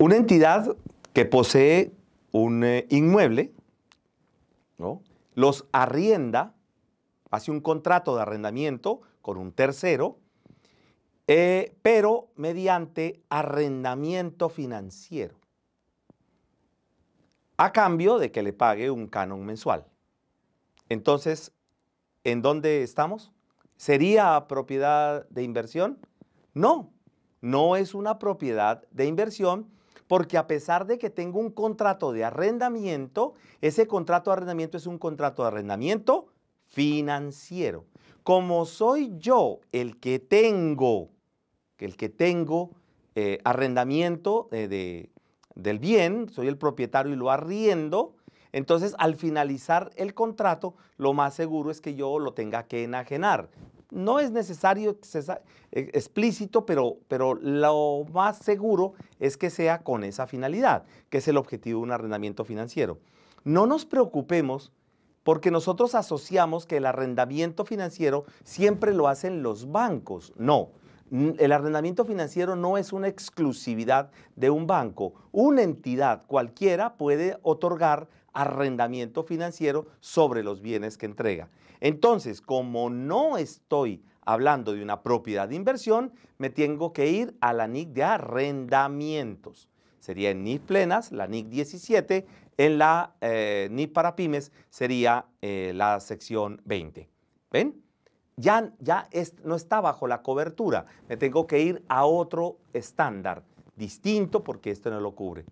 Una entidad que posee un eh, inmueble, ¿no? los arrienda, hace un contrato de arrendamiento con un tercero, eh, pero mediante arrendamiento financiero, a cambio de que le pague un canon mensual. Entonces, ¿en dónde estamos? ¿Sería propiedad de inversión? No, no es una propiedad de inversión porque a pesar de que tengo un contrato de arrendamiento, ese contrato de arrendamiento es un contrato de arrendamiento financiero. Como soy yo el que tengo, el que tengo eh, arrendamiento eh, del bien, soy el propietario y lo arriendo, entonces, al finalizar el contrato, lo más seguro es que yo lo tenga que enajenar no es necesario eh, explícito, pero, pero lo más seguro es que sea con esa finalidad, que es el objetivo de un arrendamiento financiero. No nos preocupemos porque nosotros asociamos que el arrendamiento financiero siempre lo hacen los bancos. No, el arrendamiento financiero no es una exclusividad de un banco. Una entidad cualquiera puede otorgar arrendamiento financiero sobre los bienes que entrega. Entonces, como no estoy hablando de una propiedad de inversión, me tengo que ir a la NIC de arrendamientos. Sería en NIC plenas, la NIC 17, en la eh, NIC para pymes sería eh, la sección 20. ¿Ven? Ya, ya no está bajo la cobertura, me tengo que ir a otro estándar distinto porque esto no lo cubre.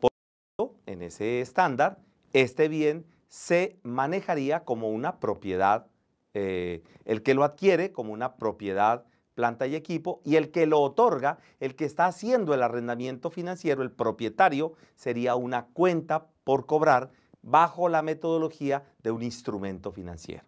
Por lo tanto, en ese estándar este bien se manejaría como una propiedad, eh, el que lo adquiere como una propiedad planta y equipo, y el que lo otorga, el que está haciendo el arrendamiento financiero, el propietario, sería una cuenta por cobrar bajo la metodología de un instrumento financiero.